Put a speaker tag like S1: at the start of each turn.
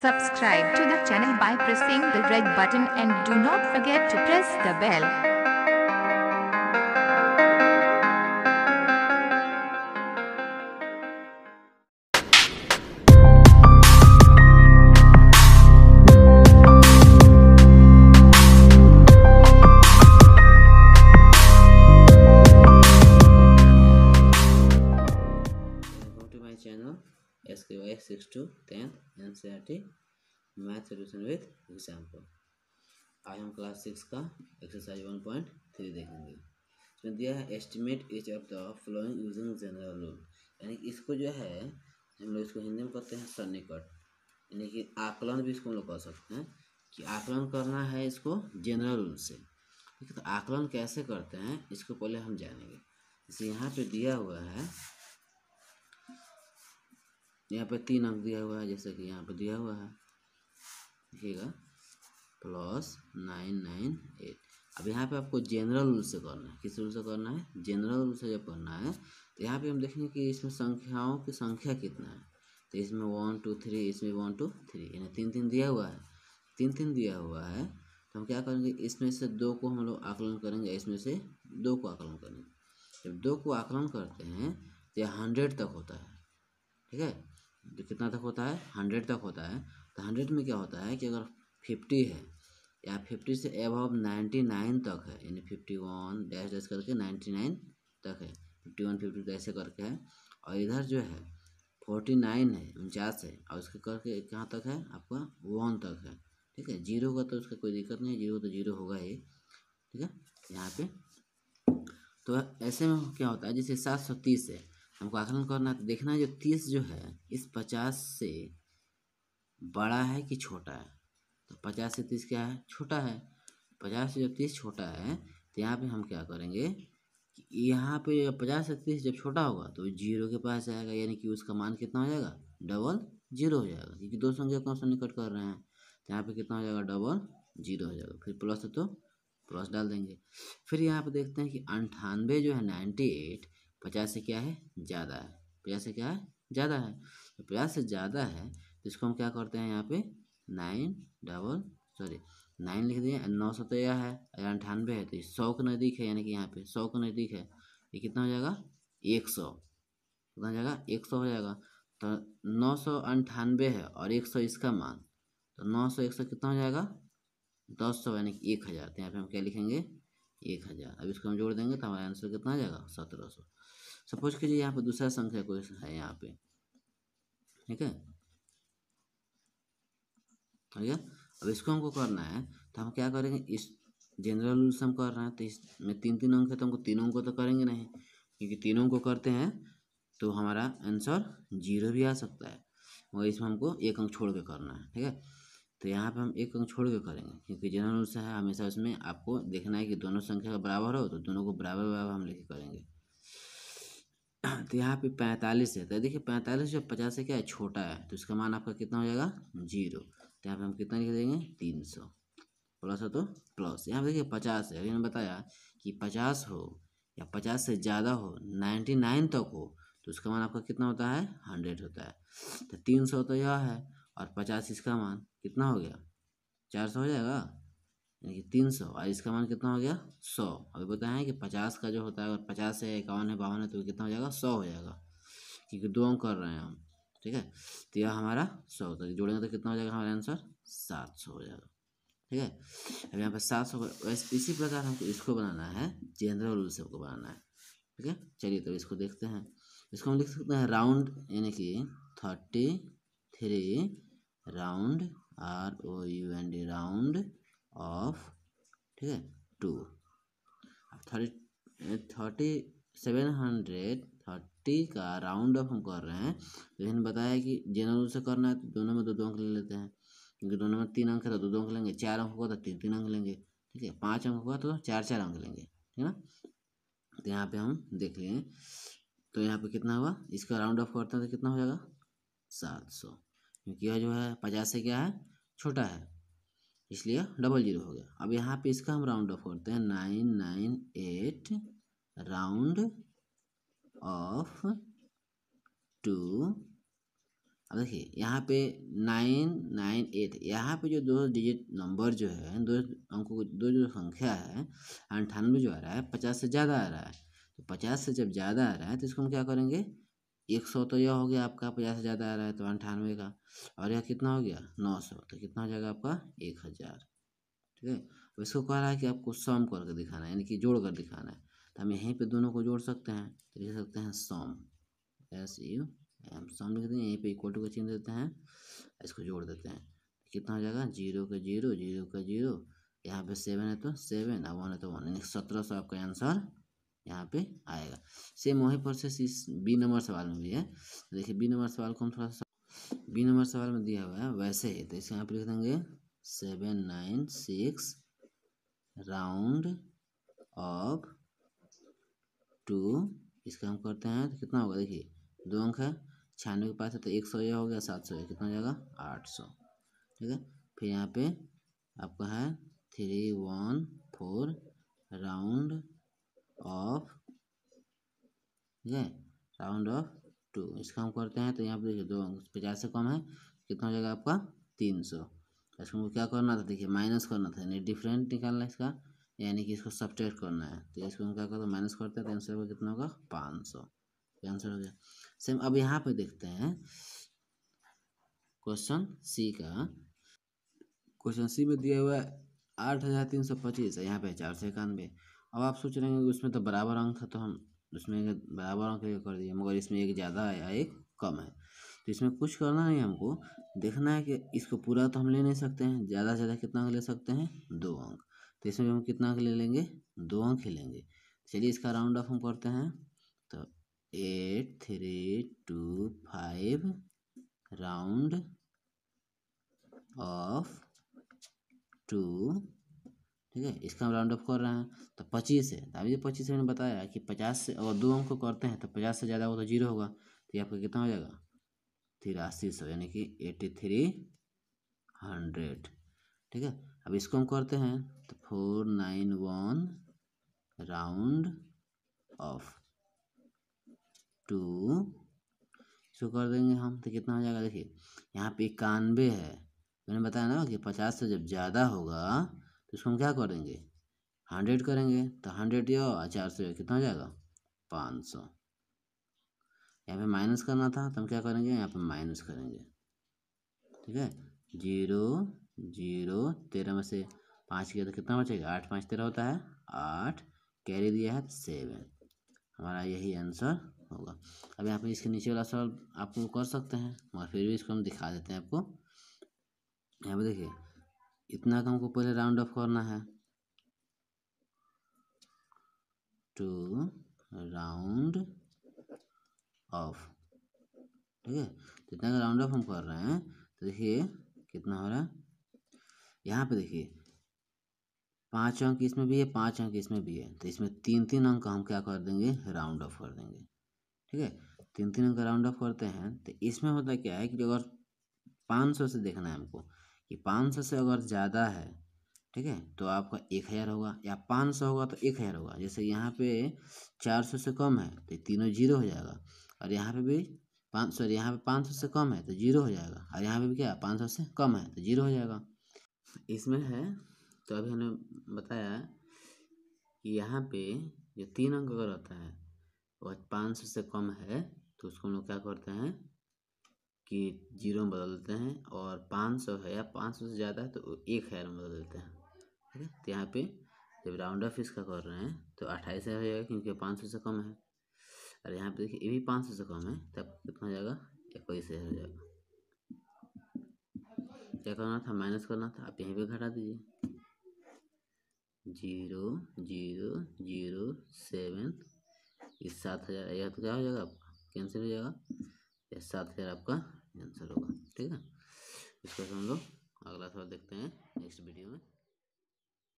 S1: Subscribe to the channel by pressing the red button and do not forget to press the bell. NCERT math solution with example आज हम class six का exercise one point three देखेंगे इसमें दिया है estimate each of the following using general rule यानी कि इसको जो है हम लोग इसको हिंदी में कहते हैं सन्निकट यानी कि आकलन भी इसको हम लोग कर सकते हैं कि आकलन करना है इसको जनरल रूल से ठीक है तो आकलन कैसे करते हैं इसको पहले हम जानेंगे जैसे यहाँ पे दिया हुआ है यहाँ पे तीन अंक दिया हुआ है जैसे कि यहाँ पे दिया हुआ है देखिएगा प्लस नाइन नाइन एट अब यहाँ पे आपको जनरल रूल से करना है किस रूल से करना है जनरल रूल से जब करना है तो यहाँ पे हम देखेंगे कि इसमें संख्याओं की संख्या कितना है तो इसमें वन टू थ्री इसमें वन टू थ्री यानी तीन तीन दिया हुआ है तीन तीन दिया हुआ है तो हम क्या करेंगे इसमें से दो को हम लोग आकलन करेंगे इसमें से दो को आकलन करेंगे जब दो को आकलन करते हैं तो यह हंड्रेड तक होता है ठीक है तो कितना तक होता है हंड्रेड तक होता है तो हंड्रेड में क्या होता है कि अगर फिफ्टी है या फिफ्टी से एबव नाइन्टी नाइन तक है यानी फिफ्टी वन डैश डैश करके नाइन्टी नाइन तक है फिफ्टी वन फिफ्टी टू ऐसे करके है और इधर जो है फोर्टी नाइन है उनचास है और उसके करके कहाँ तक है आपका वन तक है ठीक है जीरो का तो उसका कोई दिक्कत नहीं है जीरो तो जीरो होगा ही ठीक है यहाँ पे तो ऐसे में क्या होता है जैसे सात सौ तीस है हमको आकलन करना है तो देखना है जो तीस जो है इस पचास से बड़ा है कि छोटा है तो पचास से तीस क्या है छोटा है पचास से जब तीस छोटा है तो यहाँ पे हम क्या करेंगे यहाँ पे पचास से तीस जब छोटा होगा तो जीरो के पास आएगा यानी कि उसका मान कितना हो जाएगा डबल जीरो हो जाएगा क्योंकि दो संख्या कौन सा निकट कर रहे हैं तो यहाँ पे कितना हो जाएगा डबल जीरो हो जाएगा फिर प्लस है तो प्लस डाल देंगे फिर यहाँ पे देखते हैं कि अंठानवे जो है नाइन्टी एट पचास से क्या है ज़्यादा है पचास से क्या है ज़्यादा है तो पचास से ज़्यादा है तो इसको हम क्या करते हैं यहाँ पे नाइन डबल सॉरी नाइन लिख दिए नौ सौ तेरह है अगर अंठानवे है तो ये सौ के नज़दीक है यानी कि यहाँ पे सौ के नज़दीक है ये कितना हो जाएगा एक सौ कितना हो जाएगा एक सौ हो जाएगा तो नौ सौ अंठानवे है और एक सौ इसका मान तो नौ सौ एक सौ कितना हो जाएगा दस सौ यानी कि एक हज़ार तो यहाँ पे हम क्या लिखेंगे एक हज़ार अब इसको हम जोड़ देंगे तो हमारा आंसर कितना आ जाएगा सत्रह सौ सपोज कीजिए यहाँ पर दूसरा संख्या कोई है यहाँ पे ठीक है ठीक है अब इसको हमको करना है तो हम क्या करेंगे इस जनरल से हम कर रहे हैं तो इस में तीन तीन अंक है तो हमको तीनों को तो करेंगे नहीं क्योंकि तीनों को करते हैं तो हमारा आंसर जीरो भी आ सकता है मगर इसमें हमको एक अंक छोड़ के करना है ठीक है तो यहाँ पे हम एक अंक छोड़ के करेंगे क्योंकि जनरल रूल से है हमेशा इसमें आपको देखना है कि दोनों संख्या का बराबर हो तो दोनों को बराबर बराबर हम लेके करेंगे तो यहाँ पे पैंतालीस है तो देखिए पैंतालीस जो पचास से क्या है छोटा है तो इसका मान आपका कितना हो जाएगा जीरो तो यहाँ पे हम कितना लिख देंगे तीन सौ प्लस हो तो प्लस यहाँ पे देखिए पचास है मैंने बताया कि पचास हो या पचास से ज़्यादा हो नाइन्टी नाइन तक हो तो उसका मान आपका कितना होता है हंड्रेड होता है तो तीन सौ तो यह है और पचास इसका मान कितना हो गया चार सौ हो जाएगा यानी कि तीन सौ और इसका मान कितना हो गया सौ अभी बताएं कि पचास का जो होता है अगर पचास है इक्यावन है बावन है तो कितना हो जाएगा सौ हो जाएगा क्योंकि दो अंक कर रहे हैं हम ठीक है तो यह हमारा सौ तो जोड़ेंगे तो कितना हो जाएगा हमारा आंसर सात सौ हो जाएगा ठीक है अब यहाँ पर सात सौ इसी प्रकार हमको इसको बनाना है जनरल रूल से हमको बनाना है ठीक है चलिए तो इसको देखते हैं इसको हम लिख सकते हैं राउंड यानी कि thirty three round R O U N D round off ठीक है टू अब thirty thirty seven hundred thirty का राउंड अप हम कर रहे हैं लेकिन बताया कि जनरल से करना है तो दोनों में दो दो अंक ले लेते हैं क्योंकि दोनों में तीन अंक है तो दो दो अंक लेंगे चार अंक होगा तो तीन तीन अंक लेंगे ठीक है पाँच अंक होगा तो चार चार अंक लेंगे ठीक है ना तो यहाँ पे हम देख लेंगे तो यहाँ पे कितना हुआ इसका राउंड ऑफ करते हैं तो कितना हो जाएगा सात सौ क्योंकि यह जो है पचास से क्या है छोटा है इसलिए डबल जीरो हो गया अब यहाँ पे इसका हम राउंड ऑफ करते हैं nine nine eight round off to अब देखिए यहाँ पे नाइन नाइन एट यहाँ पे जो दो डिजिट नंबर जो है दो अंकों दो जो संख्या है अंठानवे जो आ रहा है पचास से ज़्यादा आ रहा है तो पचास से जब ज़्यादा आ रहा है तो इसको हम क्या करेंगे एक सौ तो यह हो गया आपका पचास से ज़्यादा आ रहा है तो अंठानवे का और यह कितना हो गया नौ सौ तो कितना हो जाएगा आपका एक हज़ार ठीक है अब इसको कह रहा है कि आपको सम करके दिखाना है यानी कि जोड़ कर दिखाना है तो हम यहीं पे दोनों को जोड़ सकते हैं तो लिख सकते हैं sum S U M sum लिख हैं यहीं पर इक्वल टू का चिन्ह देते हैं इसको जोड़ देते हैं कितना हो जाएगा जीरो का जीरो जीरो का जीरो यहाँ पे सेवन है तो सेवन अब वन है तो वन यानी सत्रह सौ आपका आंसर यहाँ पे आएगा सेम वही प्रोसेस इस बी नंबर सवाल में भी है तो देखिए बी नंबर सवाल को हम थोड़ा सा बी नंबर सवाल में दिया हुआ है वैसे ही तो इसे यहाँ पे लिख देंगे seven nine six round off to इसका हम करते हैं तो कितना होगा देखिए दो अंक है छियानवे के पास है तो एक सौ यह हो गया सात सौ कितना हो जाएगा आठ सौ ठीक है फिर यहाँ पे आपका है three one four round off ठीक है राउंड ऑफ टू इसका हम करते हैं तो यहाँ पे देखिए दो पचास से कम है कितना हो जाएगा आपका तीन सौ इसको हमको क्या करना था देखिए माइनस करना था यानी डिफरेंट निकालना है इसका यानी कि इसको सब्ट्रैक्ट करना है तो इसको हम क्या करते हैं माइनस करते हैं तो आंसर होगा कितना होगा पाँच सौ आंसर तो हो गया सेम अब यहाँ पे देखते हैं क्वेश्चन सी का क्वेश्चन सी में दिया हुआ है आठ हज़ार तीन सौ पच्चीस यहाँ पे चार सौ इक्यानवे अब आप सोच रहे हैं उसमें तो बराबर अंक था तो हम उसमें बराबर अंक कर दिए मगर इसमें एक ज़्यादा है या एक कम है तो इसमें कुछ करना नहीं हमको देखना है कि इसको पूरा तो हम ले नहीं सकते हैं ज़्यादा से ज़्यादा कितना ले सकते हैं दो अंक तो इसमें हम कितना अंक ले लेंगे दो अंक ही लेंगे चलिए इसका राउंड ऑफ हम करते हैं तो eight three two five round off to ठीक है इसका हम राउंड ऑफ कर रहे हैं तो पच्चीस है तो अभी जो पच्चीस मैंने बताया कि पचास से और दो अंक को करते हैं तो पचास से ज़्यादा होगा तो जीरो होगा तो ये आपका कितना हो जाएगा तिरासी सौ यानी कि एट्टी थ्री हंड्रेड ठीक है अब इसको हम करते हैं तो four nine one round off to इसको कर देंगे हम तो कितना हो जाएगा देखिए यहाँ पे इक्यानवे है मैंने बताया ना कि पचास से जब ज़्यादा होगा तो इसको हम क्या करेंगे हंड्रेड करेंगे तो हंड्रेड यो और चार सौ कितना हो जाएगा पाँच सौ यहाँ पे माइनस करना था तो हम क्या करेंगे यहाँ पे माइनस करेंगे ठीक है जीरो जीरो तेरह में से पाँच किया तो कितना बचेगा आठ पाँच तेरह होता है आठ कैरी दिया है सेवन हमारा यही आंसर होगा अब यहाँ पे इसके नीचे वाला सवाल आपको कर सकते हैं मगर फिर भी इसको हम दिखा देते हैं आपको यहाँ पर देखिए इतना का हमको पहले राउंड ऑफ करना है टू राउंड ऑफ ठीक है तो इतना का राउंड ऑफ हम कर रहे हैं तो देखिए कितना हो रहा है यहाँ पे देखिए पांच अंक इसमें भी है पांच अंक इसमें भी है तो इसमें तीन तीन अंक हम क्या कर देंगे राउंड ऑफ कर देंगे ठीक है तीन तीन अंक राउंड ऑफ करते हैं तो इसमें होता मतलब क्या है कि अगर पाँच सौ से देखना है हमको कि पाँच सौ से अगर ज़्यादा है ठीक है तो आपका एक हज़ार होगा या पाँच सौ होगा तो एक हज़ार होगा जैसे यहाँ पे चार सौ से कम है तो तीनों जीरो हो जाएगा और यहाँ पे भी पाँच सॉरी यहाँ पे पाँच सौ से कम है तो जीरो हो जाएगा और यहाँ पे भी क्या पाँच सौ से कम है तो जीरो हो जाएगा इसमें है तो अभी हमने बताया कि यहाँ पे जो तीन अंक अगर होता है वह पाँच सौ से कम है तो उसको हम लोग क्या करते हैं कि जीरो में बदल देते हैं और पाँच सौ है या पाँच सौ से ज़्यादा है तो एक हज़ार में बदल देते हैं ठीक है तो यहाँ पे जब राउंड ऑफ इसका कर रहे हैं तो अट्ठाईस हज़ार हो जाएगा क्योंकि पाँच सौ से कम है और यहाँ पे देखिए ये भी पाँच सौ से कम है तब कितना हो जाएगा इक्कीस हज़ार हो जाएगा क्या करना था माइनस करना था आप यहीं पर घटा दीजिए जीरो जीरो जीरो सेवन इस सात हज़ार यह तो क्या हो जाएगा आपका कैंसिल हो जाएगा सात हज़ार आपका आंसर होगा ठीक है इसके बाद हम लोग अगला सवाल देखते हैं नेक्स्ट वीडियो में